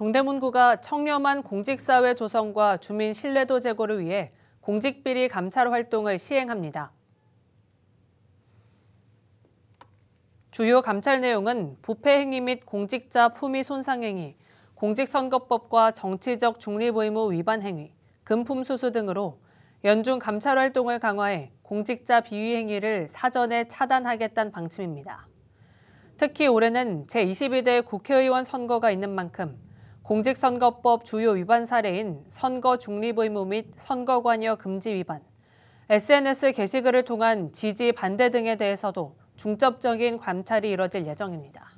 동대문구가 청렴한 공직사회 조성과 주민 신뢰도 제고를 위해 공직비리 감찰 활동을 시행합니다. 주요 감찰 내용은 부패행위 및 공직자 품위 손상행위, 공직선거법과 정치적 중립의무 위반 행위, 금품수수 등으로 연중 감찰 활동을 강화해 공직자 비위 행위를 사전에 차단하겠다는 방침입니다. 특히 올해는 제22대 국회의원 선거가 있는 만큼 공직선거법 주요 위반 사례인 선거 중립 의무 및 선거관여 금지 위반, SNS 게시글을 통한 지지 반대 등에 대해서도 중점적인 관찰이 이뤄질 예정입니다.